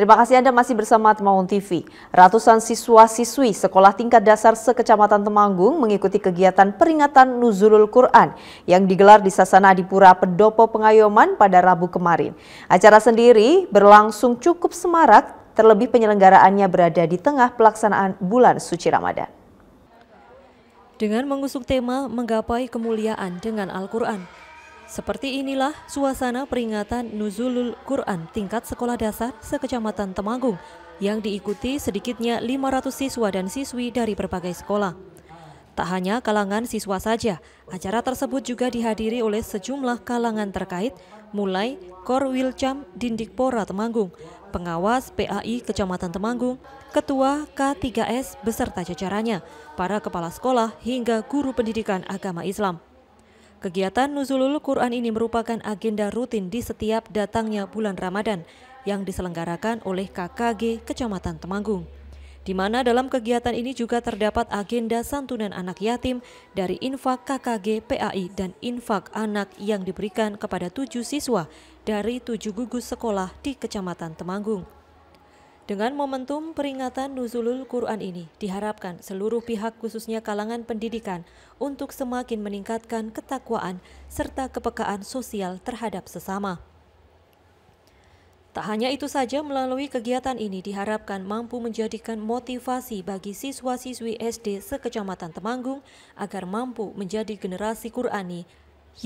Terima kasih Anda masih bersama Temanggung TV. Ratusan siswa-siswi Sekolah Tingkat Dasar Sekecamatan Temanggung mengikuti kegiatan peringatan Nuzulul Quran yang digelar di Sasana Adipura Pendopo Pengayoman pada Rabu kemarin. Acara sendiri berlangsung cukup semarak, terlebih penyelenggaraannya berada di tengah pelaksanaan bulan suci Ramadan. Dengan mengusung tema Menggapai Kemuliaan dengan Al-Quran, seperti inilah suasana peringatan Nuzulul Quran tingkat sekolah dasar sekecamatan Temanggung yang diikuti sedikitnya 500 siswa dan siswi dari berbagai sekolah. Tak hanya kalangan siswa saja, acara tersebut juga dihadiri oleh sejumlah kalangan terkait mulai Korwilcam Dindikpora Temanggung, pengawas PAI Kecamatan Temanggung, ketua K3S beserta jajarannya, para kepala sekolah hingga guru pendidikan agama Islam. Kegiatan Nuzulul Quran ini merupakan agenda rutin di setiap datangnya bulan Ramadan yang diselenggarakan oleh KKG Kecamatan Temanggung. Di mana dalam kegiatan ini juga terdapat agenda santunan anak yatim dari infak KKG PAI dan infak anak yang diberikan kepada tujuh siswa dari tujuh gugus sekolah di Kecamatan Temanggung. Dengan momentum peringatan Nuzulul Quran ini, diharapkan seluruh pihak khususnya kalangan pendidikan untuk semakin meningkatkan ketakwaan serta kepekaan sosial terhadap sesama. Tak hanya itu saja, melalui kegiatan ini diharapkan mampu menjadikan motivasi bagi siswa-siswi SD sekecamatan Temanggung agar mampu menjadi generasi Qurani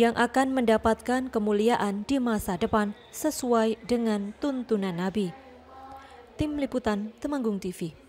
yang akan mendapatkan kemuliaan di masa depan sesuai dengan tuntunan Nabi. Tim Liputan Temanggung TV